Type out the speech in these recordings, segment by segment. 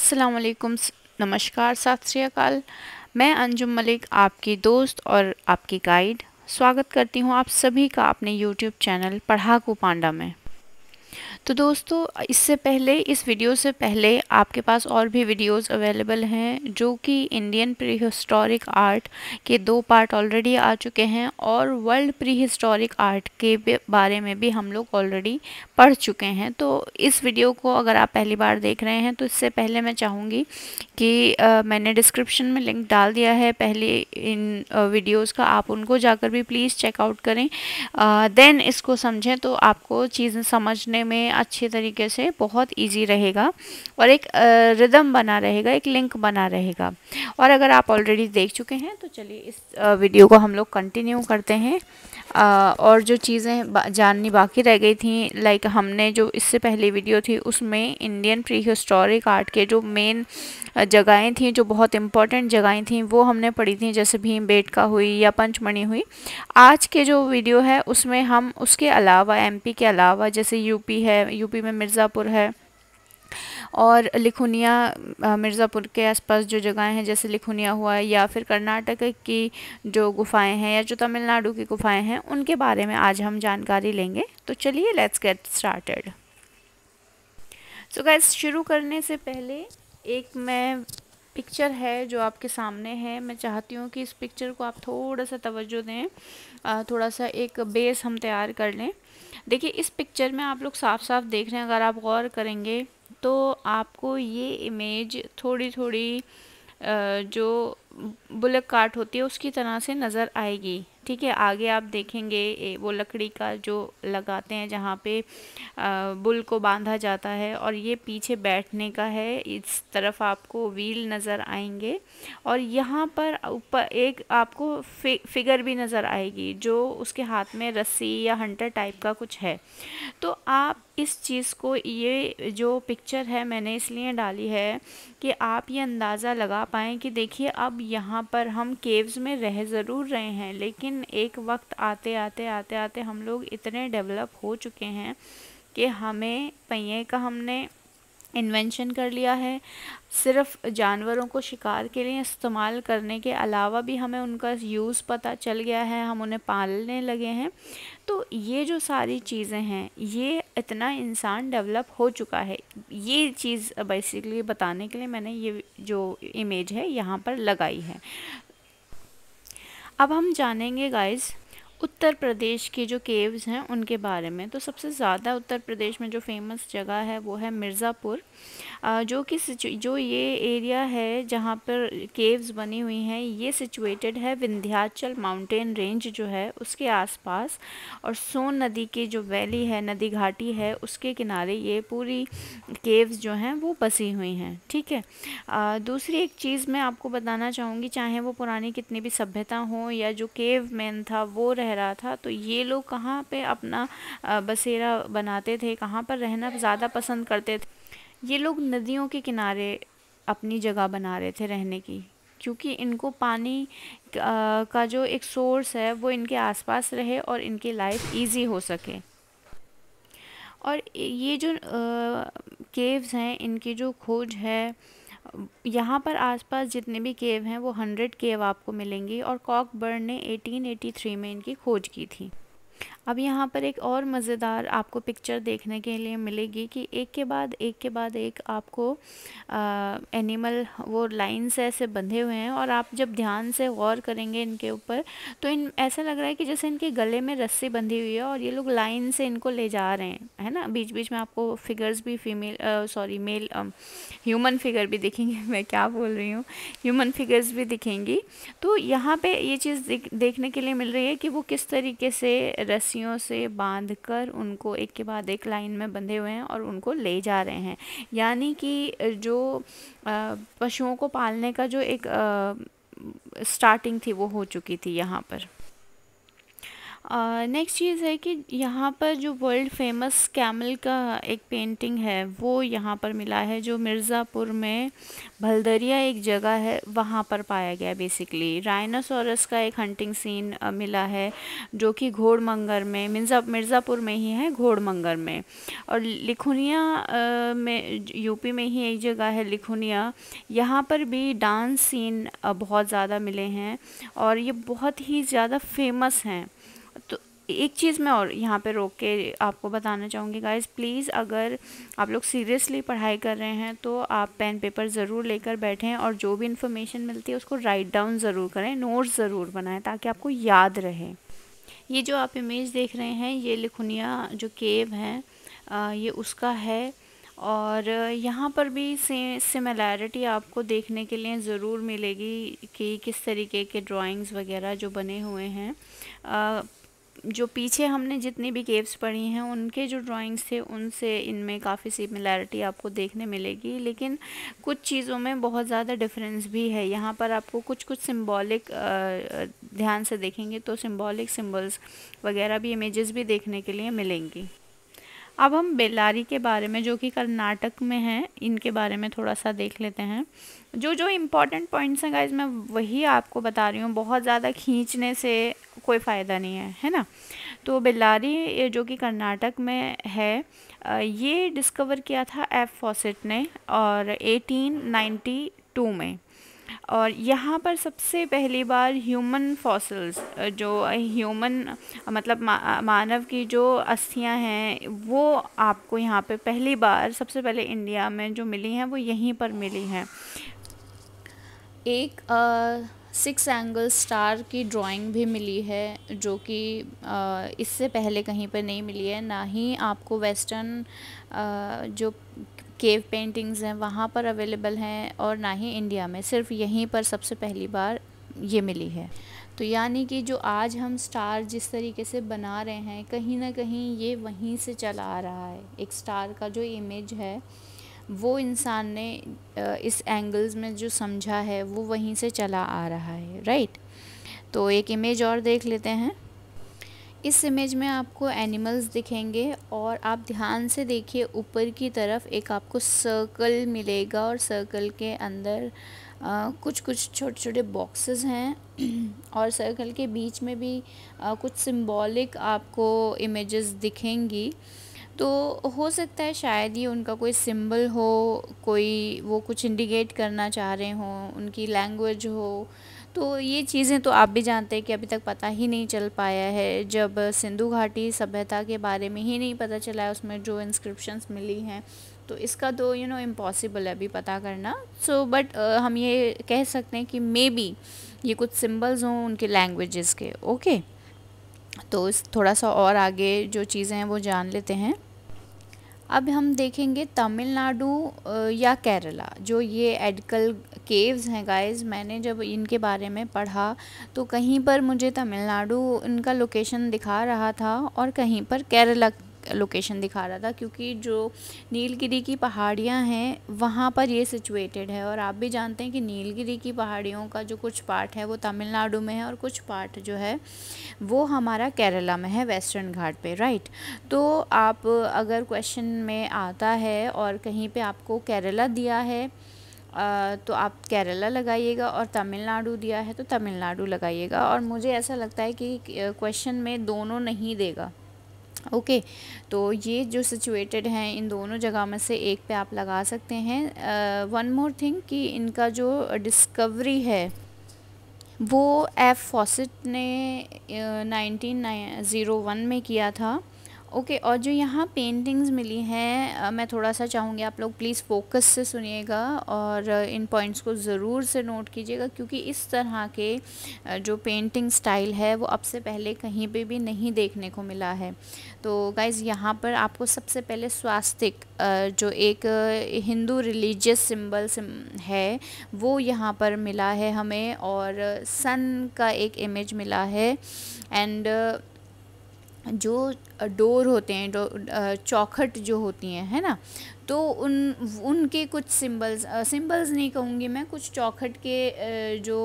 असलकुम नमस्कार सात श्रीकाल मैं अंजुम मलिक आपकी दोस्त और आपकी गाइड स्वागत करती हूँ आप सभी का अपने यूट्यूब चैनल पढ़ाकू पांडा में तो दोस्तों इससे पहले इस वीडियो से पहले आपके पास और भी वीडियोस अवेलेबल हैं जो कि इंडियन प्री हिस्टोरिक आर्ट के दो पार्ट ऑलरेडी आ चुके हैं और वर्ल्ड प्री हिस्टोरिक आर्ट के बारे में भी हम लोग ऑलरेडी पढ़ चुके हैं तो इस वीडियो को अगर आप पहली बार देख रहे हैं तो इससे पहले मैं चाहूँगी कि आ, मैंने डिस्क्रिप्शन में लिंक डाल दिया है पहले इन वीडियोज़ का आप उनको जाकर भी प्लीज़ चेकआउट करें देन इसको समझें तो आपको चीज़ें समझने में अच्छे तरीके से बहुत इजी रहेगा और एक रिदम बना रहेगा एक लिंक बना रहेगा और अगर आप ऑलरेडी देख चुके हैं तो चलिए इस वीडियो को हम लोग कंटिन्यू करते हैं और जो चीज़ें जाननी बाकी रह गई थी लाइक हमने जो इससे पहले वीडियो थी उसमें इंडियन प्री हिस्टोरिक आर्ट के जो मेन जगहें थी जो बहुत इंपॉर्टेंट जगहें थीं वो हमने पढ़ी थी जैसे भीम बेटका हुई या पंचमणि हुई आज के जो वीडियो है उसमें हम उसके अलावा एमपी के अलावा जैसे यूपी है यूपी में मिर्ज़ापुर है और लिखुनिया मिर्ज़ापुर के आसपास जो जगहें हैं जैसे लिखुनिया हुआ या फिर कर्नाटक की जो गुफाएं हैं या जो तमिलनाडु की गुफाएं हैं उनके बारे में आज हम जानकारी लेंगे तो चलिए let's get started so guys शुरू करने से पहले एक मैं पिक्चर है जो आपके सामने है मैं चाहती हूँ कि इस पिक्चर को आप थोड़ा सा तवज्जो दें थोड़ा सा एक बेस हम तैयार कर लें देखिए इस पिक्चर में आप लोग साफ साफ देख रहे हैं अगर आप गौर करेंगे तो आपको ये इमेज थोड़ी थोड़ी जो बुलेट काट होती है उसकी तरह से नज़र आएगी ठीक है आगे आप देखेंगे वो लकड़ी का जो लगाते हैं जहाँ पे बुल को बांधा जाता है और ये पीछे बैठने का है इस तरफ आपको व्हील नज़र आएंगे और यहाँ पर ऊपर एक आपको फि, फिगर भी नज़र आएगी जो उसके हाथ में रस्सी या हंटर टाइप का कुछ है तो आप इस चीज़ को ये जो पिक्चर है मैंने इसलिए डाली है कि आप ये अंदाज़ा लगा पाएँ कि देखिए अब यहाँ पर हम केव्स में रह ज़रूर रहे हैं लेकिन लेकिन एक वक्त आते आते आते आते हम लोग इतने डेवलप हो चुके हैं कि हमें पहिए का हमने इन्वेंशन कर लिया है सिर्फ जानवरों को शिकार के लिए इस्तेमाल करने के अलावा भी हमें उनका यूज़ पता चल गया है हम उन्हें पालने लगे हैं तो ये जो सारी चीज़ें हैं ये इतना इंसान डेवलप हो चुका है ये चीज़ बेसिकली बताने के लिए मैंने ये जो इमेज है यहाँ पर लगाई है अब हम जानेंगे गाइस उत्तर प्रदेश के जो केव्स हैं उनके बारे में तो सबसे ज़्यादा उत्तर प्रदेश में जो फेमस जगह है वो है मिर्ज़ापुर जो कि जो ये एरिया है जहाँ पर केव्स बनी हुई हैं ये सिचुएटेड है विंध्याचल माउंटेन रेंज जो है उसके आसपास और सोन नदी की जो वैली है नदी घाटी है उसके किनारे ये पूरी केव्स जो हैं वो बसी हुई हैं ठीक है आ, दूसरी एक चीज़ मैं आपको बताना चाहूँगी चाहे वो पुरानी कितनी भी सभ्यता हो या जो केव मैन था वो रह रह रहा था तो ये लोग कहाँ पे अपना बसेरा बनाते थे कहाँ पर रहना ज़्यादा पसंद करते थे ये लोग नदियों के किनारे अपनी जगह बना रहे थे रहने की क्योंकि इनको पानी का जो एक सोर्स है वो इनके आसपास रहे और इनकी लाइफ इजी हो सके और ये जो केव्स हैं इनकी जो खोज है यहाँ पर आसपास जितने भी केव हैं वो हंड्रेड केव आपको मिलेंगी और कॉकबर्न ने 1883 में इनकी खोज की थी अब यहाँ पर एक और मज़ेदार आपको पिक्चर देखने के लिए मिलेगी कि एक के बाद एक के बाद एक आपको आ, एनिमल वो लाइन से ऐसे बंधे हुए हैं और आप जब ध्यान से गौर करेंगे इनके ऊपर तो इन ऐसा लग रहा है कि जैसे इनके गले में रस्सी बंधी हुई है और ये लोग लाइन से इनको ले जा रहे हैं है ना बीच बीच में आपको फिगर्स भी female sorry male human figure भी दिखेंगे मैं क्या बोल रही हूँ ह्यूमन फिगर्स भी दिखेंगी तो यहाँ पर ये चीज़ देखने के लिए मिल रही है कि वो किस तरीके से रस्सियों से बांधकर उनको एक के बाद एक लाइन में बंधे हुए हैं और उनको ले जा रहे हैं यानी कि जो पशुओं को पालने का जो एक स्टार्टिंग थी वो हो चुकी थी यहाँ पर नेक्स्ट चीज़ है कि यहाँ पर जो वर्ल्ड फेमस कैमल का एक पेंटिंग है वो यहाँ पर मिला है जो मिर्ज़ापुर में भलदरिया एक जगह है वहाँ पर पाया गया बेसिकली राइनासोरस का एक हंटिंग सीन मिला है जो कि घोड़मंगर में मिर्ज़ा मिर्ज़ापुर में ही है घोड़मंगर में और लिखुनिया में यूपी में ही एक जगह है लिखुनिया यहाँ पर भी डांस सीन बहुत ज़्यादा मिले हैं और ये बहुत ही ज़्यादा फेमस हैं एक चीज़ मैं और यहाँ पे रोक के आपको बताना चाहूँगी गाइज प्लीज़ अगर आप लोग सीरियसली पढ़ाई कर रहे हैं तो आप पेन पेपर ज़रूर लेकर बैठें और जो भी इन्फॉर्मेशन मिलती है उसको राइट डाउन ज़रूर करें नोट्स ज़रूर बनाएं ताकि आपको याद रहे ये जो आप इमेज देख रहे हैं ये लिखुनिया जो केव हैं ये उसका है और यहाँ पर भी सिमिलैरिटी आपको देखने के लिए ज़रूर मिलेगी कि किस तरीके के ड्राइंग्स वगैरह जो बने हुए हैं जो पीछे हमने जितनी भी केव्स पढ़ी हैं उनके जो ड्राइंग्स थे उनसे इनमें काफ़ी सिमिलैरिटी आपको देखने मिलेगी लेकिन कुछ चीज़ों में बहुत ज़्यादा डिफरेंस भी है यहाँ पर आपको कुछ कुछ सिम्बॉलिक ध्यान से देखेंगे तो सिम्बॉलिक सिम्बल्स वगैरह भी इमेजेस भी देखने के लिए मिलेंगी अब हम बेलारी के बारे में जो कि कर्नाटक में हैं इनके बारे में थोड़ा सा देख लेते हैं जो जो इम्पॉर्टेंट पॉइंट्स हैं गाइज मैं वही आपको बता रही हूँ बहुत ज़्यादा खींचने से कोई फ़ायदा नहीं है है ना तो बेलारी जो कि कर्नाटक में है ये डिस्कवर किया था एफ फॉसेट ने और 1892 में और यहाँ पर सबसे पहली बार ह्यूमन फॉसल्स जो ह्यूमन मतलब मा, मानव की जो अस्थियाँ हैं वो आपको यहाँ पे पहली बार सबसे पहले इंडिया में जो मिली हैं वो यहीं पर मिली हैं एक सिक्स एंगल स्टार की ड्राइंग भी मिली है जो कि इससे पहले कहीं पर नहीं मिली है ना ही आपको वेस्टर्न जो केव पेंटिंग्स हैं वहाँ पर अवेलेबल हैं और ना ही इंडिया में सिर्फ यहीं पर सबसे पहली बार ये मिली है तो यानी कि जो आज हम स्टार जिस तरीके से बना रहे हैं कहीं ना कहीं ये वहीं से चला आ रहा है एक स्टार का जो इमेज है वो इंसान ने इस एंगल्स में जो समझा है वो वहीं से चला आ रहा है राइट तो एक इमेज और देख लेते हैं इस इमेज में आपको एनिमल्स दिखेंगे और आप ध्यान से देखिए ऊपर की तरफ एक आपको सर्कल मिलेगा और सर्कल के अंदर आ, कुछ कुछ छोटे छोटे बॉक्सेस हैं और सर्कल के बीच में भी आ, कुछ सिंबॉलिक आपको इमेजेस दिखेंगी तो हो सकता है शायद ये उनका कोई सिंबल हो कोई वो कुछ इंडिकेट करना चाह रहे हों उनकी लैंग्वेज हो तो ये चीज़ें तो आप भी जानते हैं कि अभी तक पता ही नहीं चल पाया है जब सिंधु घाटी सभ्यता के बारे में ही नहीं पता चला है उसमें जो इंस्क्रिप्शंस मिली हैं तो इसका तो यू नो इम्पॉसिबल है अभी पता करना सो so, बट uh, हम ये कह सकते हैं कि मे बी ये कुछ सिम्बल्स हों उनके लैंग्वेजेस के ओके okay? तो इस थोड़ा सा और आगे जो चीज़ें हैं वो जान लेते हैं अब हम देखेंगे तमिलनाडु या केरला जो ये एडकल केव्स हैं गाइस मैंने जब इनके बारे में पढ़ा तो कहीं पर मुझे तमिलनाडु इनका लोकेशन दिखा रहा था और कहीं पर केरला लोकेशन दिखा रहा था क्योंकि जो नीलगिरी की पहाड़ियाँ हैं वहाँ पर ये सिचुएटेड है और आप भी जानते हैं कि नीलगिरी की पहाड़ियों का जो कुछ पार्ट है वो तमिलनाडु में है और कुछ पार्ट जो है वो हमारा केरला में है वेस्टर्न घाट पे राइट तो आप अगर क्वेश्चन में आता है और कहीं पर आपको केरला दिया है तो आप केरला लगाइएगा और तमिलनाडु दिया है तो तमिलनाडु लगाइएगा और मुझे ऐसा लगता है कि क्वेश्चन में दोनों नहीं देगा ओके okay, तो ये जो सिचुएटेड हैं इन दोनों जगह में से एक पे आप लगा सकते हैं वन मोर थिंग कि इनका जो डिस्कवरी है वो एफ़ फॉसिट ने नाइनटीन ज़ीरो वन में किया था ओके और जो यहाँ पेंटिंग्स मिली हैं मैं थोड़ा सा चाहूँगी आप लोग प्लीज़ फोकस से सुनिएगा और इन पॉइंट्स को ज़रूर से नोट कीजिएगा क्योंकि इस तरह के जो पेंटिंग स्टाइल है वो अब से पहले कहीं पे भी नहीं देखने को मिला है तो गाइज़ यहाँ पर आपको सबसे पहले स्वास्तिक जो एक हिंदू रिलीजियस सिंबल है वो यहाँ पर मिला है हमें और सन का एक इमेज मिला है एंड जो डोर होते हैं चौखट जो होती हैं है ना तो उन उनके कुछ सिंबल्स सिंबल्स नहीं कहूँगी मैं कुछ चौखट के जो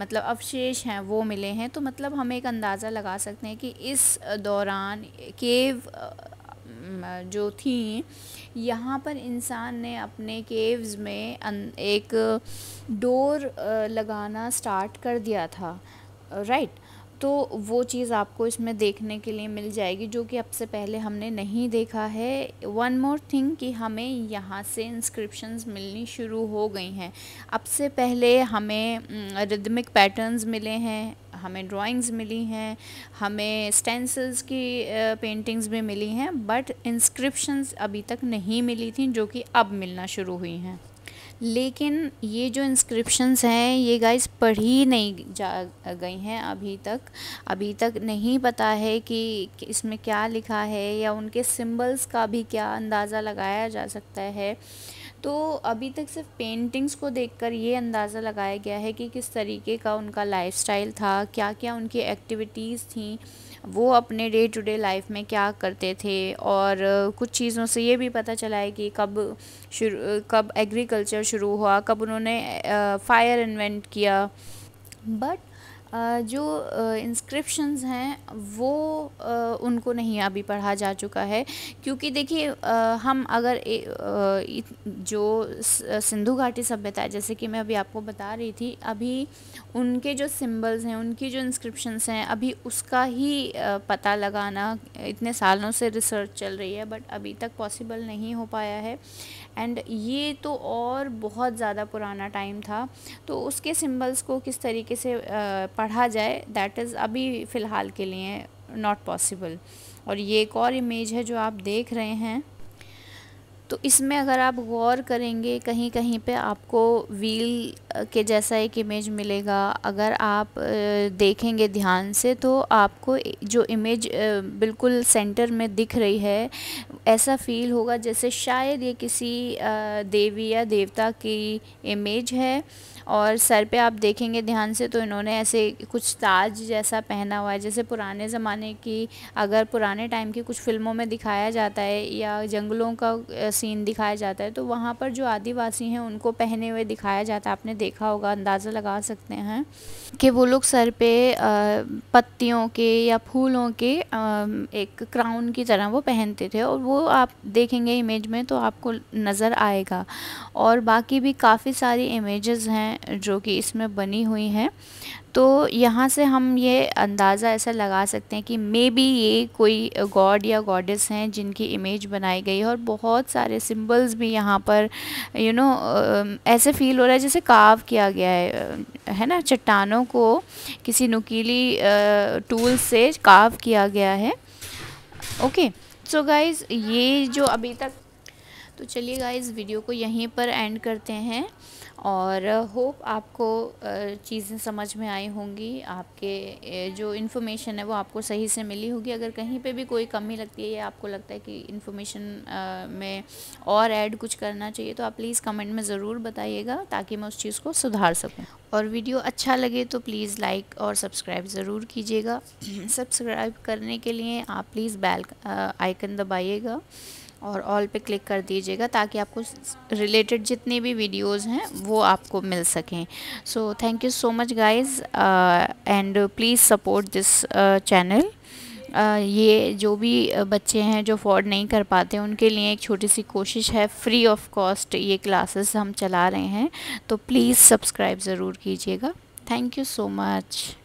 मतलब अवशेष हैं वो मिले हैं तो मतलब हम एक अंदाज़ा लगा सकते हैं कि इस दौरान केव जो थी यहाँ पर इंसान ने अपने केव्स में एक डोर लगाना स्टार्ट कर दिया था राइट right? तो वो चीज़ आपको इसमें देखने के लिए मिल जाएगी जो कि अब से पहले हमने नहीं देखा है वन मोर थिंग कि हमें यहाँ से इंस्क्रिप्शंस मिलनी शुरू हो गई हैं अब से पहले हमें रिदमिक हम्म, पैटर्न्स मिले हैं हमें ड्राइंग्स मिली हैं हमें स्टेंसिल्स की पेंटिंग्स भी मिली हैं बट इंस्क्रिप्शंस अभी तक नहीं मिली थी जो कि अब मिलना शुरू हुई हैं लेकिन ये जो इंस्क्रिप्शंस हैं ये गाइस पढ़ी नहीं जा गई हैं अभी तक अभी तक नहीं पता है कि इसमें क्या लिखा है या उनके सिंबल्स का भी क्या अंदाज़ा लगाया जा सकता है तो अभी तक सिर्फ पेंटिंग्स को देखकर ये अंदाज़ा लगाया गया है कि किस तरीके का उनका लाइफस्टाइल था क्या क्या उनकी एक्टिविटीज़ थी वो अपने डे टू डे लाइफ में क्या करते थे और कुछ चीज़ों से ये भी पता चला है कि कब शुरू कब एग्रीकल्चर शुरू हुआ कब उन्होंने फायर इन्वेंट किया बट जो इंस्क्रिप्शंस हैं वो उनको नहीं अभी पढ़ा जा चुका है क्योंकि देखिए हम अगर ए, जो सिंधु घाटी सभ्यता है जैसे कि मैं अभी आपको बता रही थी अभी उनके जो सिंबल्स हैं उनकी जो इंस्क्रिप्शंस हैं अभी उसका ही पता लगाना इतने सालों से रिसर्च चल रही है बट अभी तक पॉसिबल नहीं हो पाया है एंड ये तो और बहुत ज़्यादा पुराना टाइम था तो उसके सिंबल्स को किस तरीके से पढ़ा जाए दैट इज़ अभी फ़िलहाल के लिए नॉट पॉसिबल और ये एक और इमेज है जो आप देख रहे हैं तो इसमें अगर आप गौर करेंगे कहीं कहीं पे आपको व्हील के जैसा एक इमेज मिलेगा अगर आप देखेंगे ध्यान से तो आपको जो इमेज बिल्कुल सेंटर में दिख रही है ऐसा फील होगा जैसे शायद ये किसी देवी या देवता की इमेज है और सर पे आप देखेंगे ध्यान से तो इन्होंने ऐसे कुछ ताज जैसा पहना हुआ है जैसे पुराने ज़माने की अगर पुराने टाइम की कुछ फिल्मों में दिखाया जाता है या जंगलों का सीन दिखाया जाता है तो वहाँ पर जो आदिवासी हैं उनको पहने हुए दिखाया जाता है आपने देखा होगा अंदाज़ा लगा सकते हैं कि वो लोग सर पे पत्तियों के या फूलों के एक क्राउन की तरह वो पहनते थे और वो आप देखेंगे इमेज में तो आपको नज़र आएगा और बाकी भी काफ़ी सारी इमेजेस हैं जो कि इसमें बनी हुई हैं तो यहाँ से हम ये अंदाज़ा ऐसा लगा सकते हैं कि मे बी ये कोई गॉड या गॉडेस हैं जिनकी इमेज बनाई गई है और बहुत सारे सिंबल्स भी यहाँ पर यू you नो know, ऐसे फील हो रहा है जैसे काव किया गया है है ना चट्टानों को किसी नुकीली टूल से काव किया गया है ओके सो गाइज़ ये जो अभी तक तो चलिए गाइस वीडियो को यहीं पर एंड करते हैं और होप uh, आपको uh, चीज़ें समझ में आई होंगी आपके uh, जो इन्फॉर्मेशन है वो आपको सही से मिली होगी अगर कहीं पे भी कोई कमी लगती है या आपको लगता है कि इन्फॉर्मेशन में और ऐड कुछ करना चाहिए तो आप प्लीज़ कमेंट में ज़रूर बताइएगा ताकि मैं उस चीज़ को सुधार सकूँ और वीडियो अच्छा लगे तो प्लीज़ लाइक और सब्सक्राइब ज़रूर कीजिएगा सब्सक्राइब करने के लिए आप प्लीज़ बैल आइकन दबाइएगा और ऑल पे क्लिक कर दीजिएगा ताकि आपको रिलेटेड जितनी भी वीडियोस हैं वो आपको मिल सकें so thank you so much guys and please support this channel ये जो भी uh, बच्चे हैं जो अफोर्ड नहीं कर पाते उनके लिए एक छोटी सी कोशिश है फ्री ऑफ कॉस्ट ये क्लासेस हम चला रहे हैं तो प्लीज़ सब्सक्राइब ज़रूर कीजिएगा थैंक यू सो मच